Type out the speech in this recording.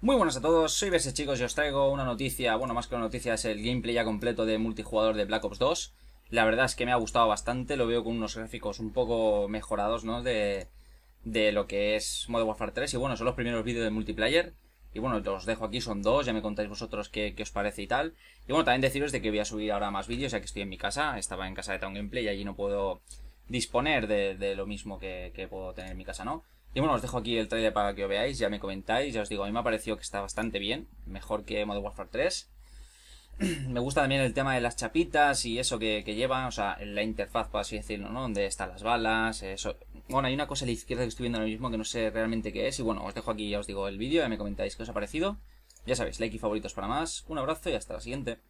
Muy buenas a todos, soy Verse chicos y os traigo una noticia, bueno más que una noticia es el gameplay ya completo de multijugador de Black Ops 2. La verdad es que me ha gustado bastante, lo veo con unos gráficos un poco mejorados ¿no? de, de lo que es Modern Warfare 3 y bueno, son los primeros vídeos de multiplayer. Y bueno, los dejo aquí, son dos, ya me contáis vosotros qué, qué, os parece y tal. Y bueno, también deciros de que voy a subir ahora más vídeos, ya que estoy en mi casa, estaba en casa de Town Gameplay y allí no puedo disponer de, lo mismo que, puedo tener en mi casa, ¿no? Y bueno, os dejo aquí el trailer para que lo veáis, ya me comentáis, ya os digo, a mí me ha parecido que está bastante bien, mejor que Modern Warfare 3. me gusta también el tema de las chapitas y eso que, que llevan, o sea, la interfaz, por así decirlo, ¿no? Donde están las balas, eso. Bueno, hay una cosa a la izquierda que estoy viendo ahora mismo que no sé realmente qué es, y bueno, os dejo aquí, ya os digo, el vídeo, ya me comentáis qué os ha parecido. Ya sabéis, like y favoritos para más, un abrazo y hasta la siguiente.